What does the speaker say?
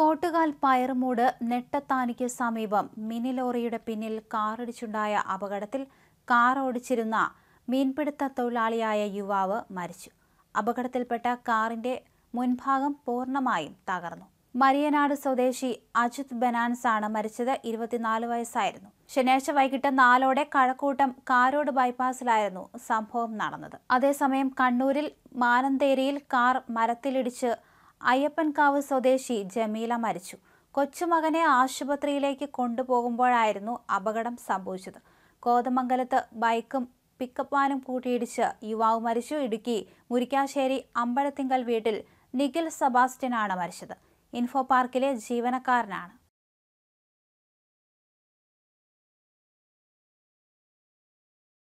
കോട്ടുകാൽ പയറുമൂട് നെട്ടത്താനിക്ക് സമീപം മിനി ലോറിയുടെ പിന്നിൽ കാറിടിച്ചുണ്ടായ അപകടത്തിൽ കാർ ഓടിച്ചിരുന്ന മീൻപിടുത്ത തൊഴിലാളിയായ യുവാവ് മരിച്ചു അപകടത്തിൽപ്പെട്ട കാറിന്റെ മുൻഭാഗം പൂർണ്ണമായും തകർന്നു മരിയനാട് സ്വദേശി അജിത് ബനാൻസ് ആണ് മരിച്ചത് ഇരുപത്തിനാല് വയസ്സായിരുന്നു ശനിയാഴ്ച വൈകിട്ട് നാലോടെ കഴക്കൂട്ടം കാരോട് ബൈപ്പാസിലായിരുന്നു സംഭവം നടന്നത് അതേസമയം കണ്ണൂരിൽ മാനന്തേരിയിൽ കാർ മരത്തിലിടിച്ച് അയ്യപ്പൻകാവ് സ്വദേശി ജമീല മരിച്ചു കൊച്ചുമകനെ ആശുപത്രിയിലേക്ക് കൊണ്ടുപോകുമ്പോഴായിരുന്നു അപകടം സംഭവിച്ചത് കോതമംഗലത്ത് ബൈക്കും പിക്കപ്പ് വാനും കൂട്ടിയിടിച്ച് യുവാവ് മരിച്ചു ഇടുക്കി മുരിക്കാശ്ശേരി അമ്പലത്തിങ്കൽ വീട്ടിൽ നിഖിൽ സെബാസ്റ്റ്യനാണ് മരിച്ചത് ഇൻഫോ പാർക്കിലെ ജീവനക്കാരനാണ്